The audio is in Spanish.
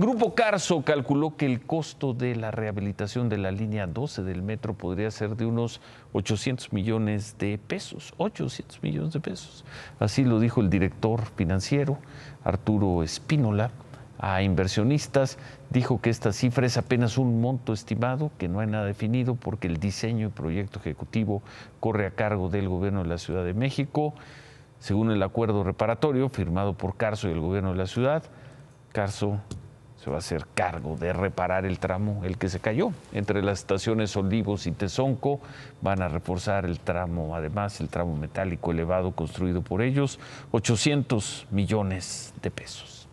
Grupo Carso calculó que el costo de la rehabilitación de la línea 12 del metro podría ser de unos 800 millones de pesos, 800 millones de pesos. Así lo dijo el director financiero, Arturo Espínola, a inversionistas. Dijo que esta cifra es apenas un monto estimado, que no hay nada definido porque el diseño y proyecto ejecutivo corre a cargo del gobierno de la Ciudad de México. Según el acuerdo reparatorio firmado por Carso y el gobierno de la ciudad, Carso se va a hacer cargo de reparar el tramo, el que se cayó. Entre las estaciones Olivos y Tezonco van a reforzar el tramo, además el tramo metálico elevado construido por ellos, 800 millones de pesos.